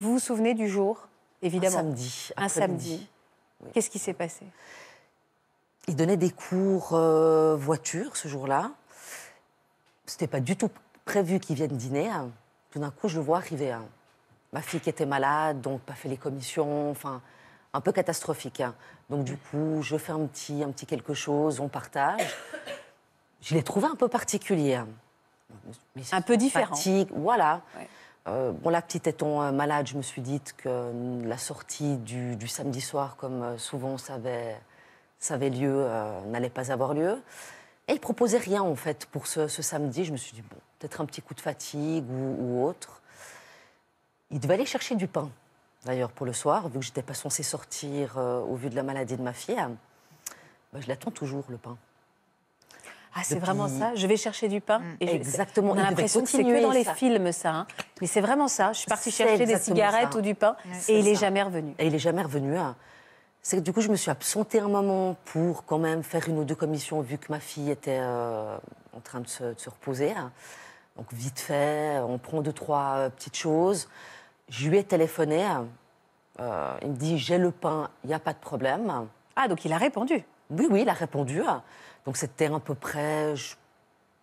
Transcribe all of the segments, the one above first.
Vous vous souvenez du jour, évidemment Un samedi. Un samedi. Qu'est-ce qui s'est passé Il donnait des cours euh, voiture ce jour-là. C'était pas du tout prévu qu'il vienne dîner. Hein. Tout d'un coup, je le vois arriver. Hein. Ma fille qui était malade, donc pas fait les commissions, enfin un peu catastrophique. Hein. Donc du coup, je fais un petit, un petit quelque chose, on partage. Je l'ai trouvé un peu particulier. un peu différent. voilà. Euh, bon, là, petit étant euh, malade, je me suis dit que la sortie du, samedi soir, comme euh, souvent ça avait, lieu, n'allait pas avoir lieu. Et il proposait rien, en fait, pour ce, samedi. Je me suis dit, bon, peut-être un petit coup de fatigue ou, autre. Il devait aller chercher du pain, d'ailleurs, pour le soir, vu que j'étais pas censée sortir au vu de la maladie de ma fille. Ben, je l'attends toujours, le pain. Ah, c'est vraiment ça. Je vais chercher du pain. Mm. Et Exactement. On a l'impression que c'est que dans les films, ça. Hein. Mais c'est vraiment ça. Je suis partie chercher des cigarettes ou du pain mm. et il n'est jamais revenu. Et il n'est jamais revenu. C'est C'est du coup, je me suis absentée un moment pour quand même faire une ou deux commissions vu que ma fille était euh, en train de se, reposer. Hein. Donc, vite fait, on prend deux, trois euh, petites choses. Je lui ai téléphoné. Euh, il me dit J'ai le pain, il n'y a pas de problème. Ah, donc il a répondu oui, oui, il a répondu. Donc c'était à peu près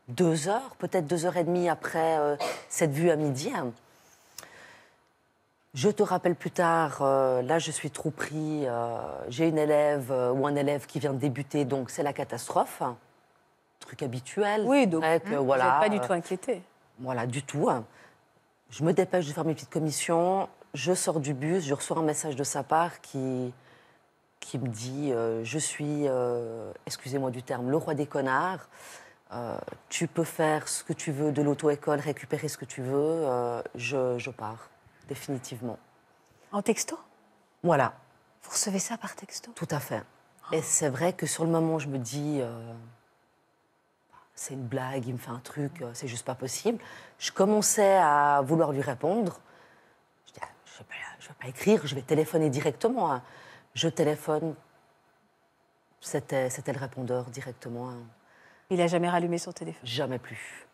deux heures, peut-être deux heures et demie après euh, cette vue à midi. Je te rappelle plus tard, euh, là je suis trop pris, euh, j'ai une élève ou un élève qui vient de débuter, donc c'est la catastrophe. Truc habituel. Oui, donc hmm, voilà, pas du tout inquiété. voilà, du tout. Je me dépêche de faire mes petites commissions, je sors du bus, je reçois un message de sa part qui, qui me dit euh, Je suis, euh, excusez-moi du terme, le roi des connards. Euh, tu peux faire ce que tu veux de l'auto-école, récupérer ce que tu veux. Je, je, pars, définitivement. En texto Voilà. Vous recevez ça par texto Tout à fait. Ah. Et c'est vrai que sur le moment, je me dis bah, C'est une blague, il me fait un truc, c'est juste pas possible. Je commençais à vouloir lui répondre. Je dis ah, Je ne vais, pas écrire, je vais téléphoner directement. Hein. Je téléphone. C'était, le répondeur directement. Il a jamais rallumé son téléphone Jamais plus.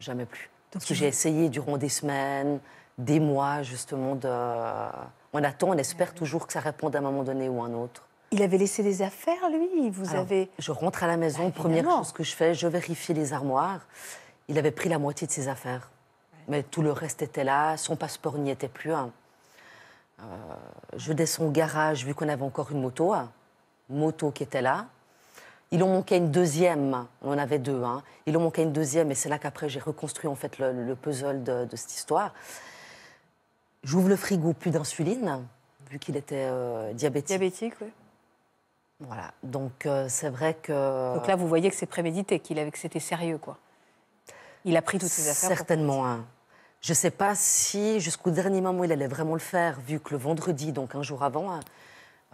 Jamais plus. Donc j'ai essayé durant des semaines, des mois, justement, On attend, on espère toujours que ça réponde à un moment donné ou à un autre. Il avait laissé des affaires, lui vous avez. Je rentre à la maison, bah, première chose que je fais, je vérifie les armoires. Il avait pris la moitié de ses affaires. Mais tout le reste était là, son passeport n'y était plus. Hein. Euh, je descends au garage, vu qu'on avait encore une moto, hein. moto qui était là. Il en manquait une deuxième, on en avait deux. Hein. Il en manquait une deuxième, et c'est là qu'après j'ai reconstruit en fait le, puzzle de, cette histoire. J'ouvre le frigo, plus d'insuline, vu qu'il était euh, diabétique. Diabétique, oui. Voilà, donc euh, c'est vrai que. Donc là, vous voyez que c'est prémédité, qu'il avait, que c'était sérieux, quoi. Il a pris toutes ses affaires. Certainement, je ne sais pas si jusqu'au dernier moment il allait vraiment le faire, vu que le vendredi, donc un jour avant, hein,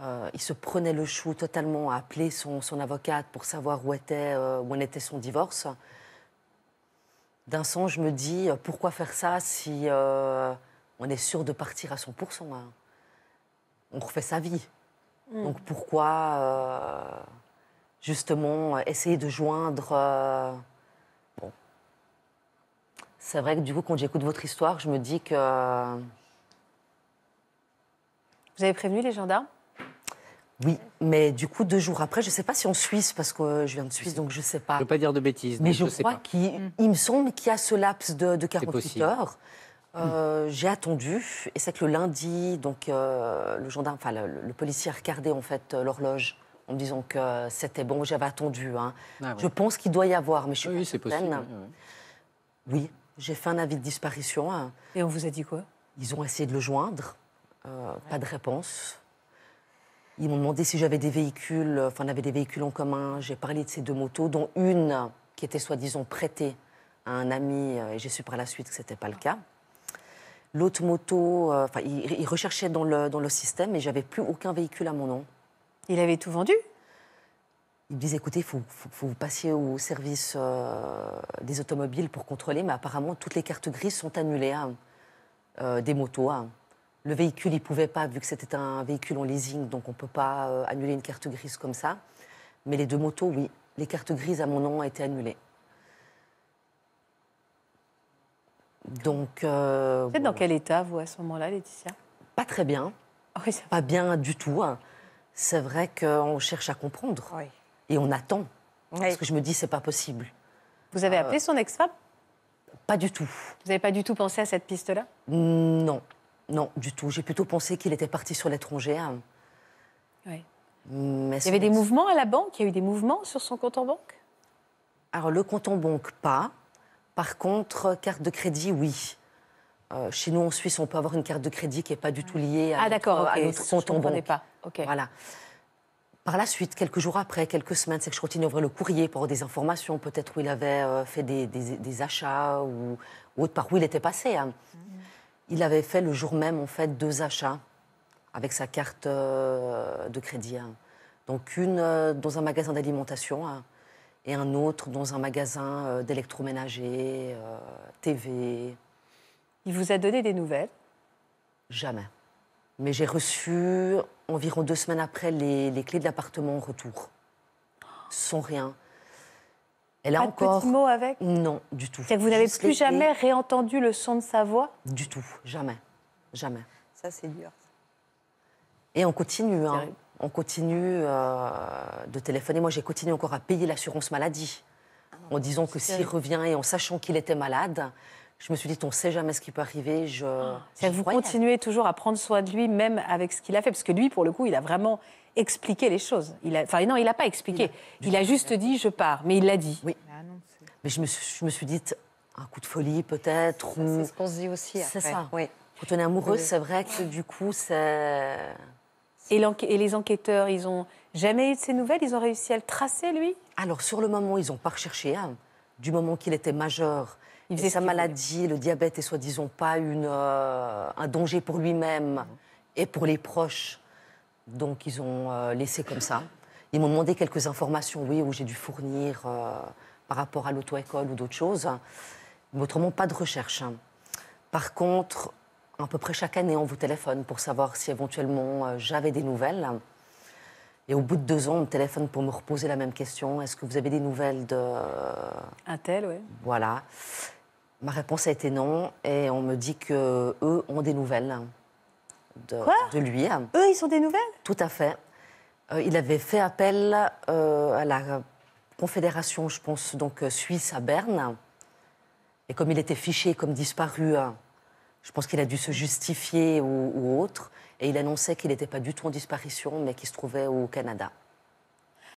euh, il se prenait le chou totalement à appeler son, avocate pour savoir où, était, euh, où en était son divorce. D'un sens, je me dis, euh, pourquoi faire ça si on est sûr de partir à 100% hein On refait sa vie. Mm. Donc pourquoi, justement, essayer de joindre c'est vrai que du coup, quand j'écoute votre histoire, je me dis que. Euh, Vous avez prévenu les gendarmes Oui, mais du coup, deux jours après, je ne sais pas si en Suisse, parce que je viens de Suisse, donc je ne sais pas. Je ne veux pas dire de bêtises. Mais je, je crois qu'il mm. il me semble qu'il y a ce laps de, de 48 heures. Euh, mm. J'ai attendu, et c'est que le lundi, donc euh, le gendarme, enfin le, policier a regardé en fait l'horloge en me disant que c'était bon, j'avais attendu. Hein. Ah je pense qu'il doit y avoir, mais je suis pas certaine. oui, oui, j'ai fait un avis de disparition. Hein. Et on vous a dit quoi Ils ont essayé de le joindre. Euh, pas de réponse. Ils m'ont demandé si j'avais des véhicules, euh, enfin on avait des véhicules en commun. J'ai parlé de ces deux motos, dont une qui était soi-disant prêtée à un ami, euh, et j'ai su par la suite que ce n'était pas le cas. L'autre moto, enfin, il, recherchait dans le, dans le système et j'avais plus aucun véhicule à mon nom. Il avait tout vendu ils me disent, écoutez, il faut, faut, vous passiez au service euh, des automobiles pour contrôler, mais apparemment, toutes les cartes grises sont annulées hein. euh, des motos. Hein. Le véhicule, il ne pouvait pas, vu que c'était un véhicule en leasing, donc on ne peut pas euh, annuler une carte grise comme ça. Mais les deux motos, oui. Les cartes grises à mon nom ont été annulées. Donc. vous êtes dans quel état, vous, à ce moment-là, Laetitia Pas très bien. Pas bien du tout. Hein. C'est vrai qu'on cherche à comprendre. Oui. Et on attend. Parce que je me dis, c'est pas possible. Vous avez euh, appelé son ex-femme Pas du tout. Vous n'avez pas du tout pensé à cette piste-là mm, Non, non, du tout. J'ai plutôt pensé qu'il était parti sur l'étranger. Hein. Oui. Mm, mais il y avait des mouvements à la banque Il y a eu des mouvements sur son compte en banque Alors, le compte en banque, pas. Par contre, carte de crédit, oui. Euh, chez nous, en Suisse, on peut avoir une carte de crédit qui n'est pas du tout liée à ah, notre, à notre compte en banque. pas. Ok, Voilà. Par la suite, quelques jours après, quelques semaines, c'est que je continue le courrier pour des informations, peut-être où il avait euh, fait des, achats ou, autre par où il était passé. Hein. Mm-hmm. Il avait fait le jour même, en fait, deux achats avec sa carte euh, de crédit. Hein. Donc une euh, dans un magasin d'alimentation hein, et un autre dans un magasin d'électroménager, TV. Il vous a donné des nouvelles Jamais. Mais j'ai reçu, environ deux semaines après, les, clés de l'appartement en retour. Sans rien. Elle a Pas encore. de mot avec Non, du tout. cest que vous n'avez plus jamais réentendu le son de sa voix Du tout, jamais. Jamais. Ça, c'est dur. Et on continue, hein. On continue euh, de téléphoner. Moi, j'ai continué encore à payer l'assurance maladie. Ah en disant que s'il revient et en sachant qu'il était malade, je me suis dit, on ne sait jamais ce qui peut arriver. Je, ah, vous continuez toujours à prendre soin de lui, même avec ce qu'il a fait, parce que lui, pour le coup, il a vraiment expliqué les choses. Il a, enfin, non, il n'a pas expliqué. Il a, juste dit, je pars, mais il l'a dit. Oui. Ah mais je me, suis, dit, un coup de folie peut-être. C'est ce qu'on se dit aussi. C'est ça. Oui. Quand on est amoureux, c'est vrai que du coup, c'est. Et, les enquêteurs, ils ont jamais eu de ces nouvelles Ils ont réussi à le tracer, lui Alors, sur le moment, ils n'ont pas recherché. Hein du moment qu'il était majeur. Il faisait sa maladie, le diabète, et soi-disant pas euh, un danger pour lui-même et pour les proches. Donc ils ont euh, laissé comme ça. Ils m'ont demandé quelques informations, oui, où j'ai dû fournir euh, par rapport à l'auto-école ou d'autres choses. Mais autrement, pas de recherche. Hein. Par contre, à peu près chaque année, on vous téléphone pour savoir si éventuellement j'avais des nouvelles. Et au bout de deux ans, on me téléphone pour me reposer la même question. Est-ce que vous avez des nouvelles de... Un tel, oui. Voilà. Ma réponse a été non. Et on me dit que eux ont des nouvelles de, Quoi de lui. Eux, ils ont des nouvelles Tout à fait. Euh, il avait fait appel euh, à la Confédération, je pense, donc euh, suisse à Berne. Et comme il était fiché comme disparu... Je pense qu'il a dû se justifier ou, autre. Et il annonçait qu'il n'était pas du tout en disparition, mais qu'il se trouvait au Canada.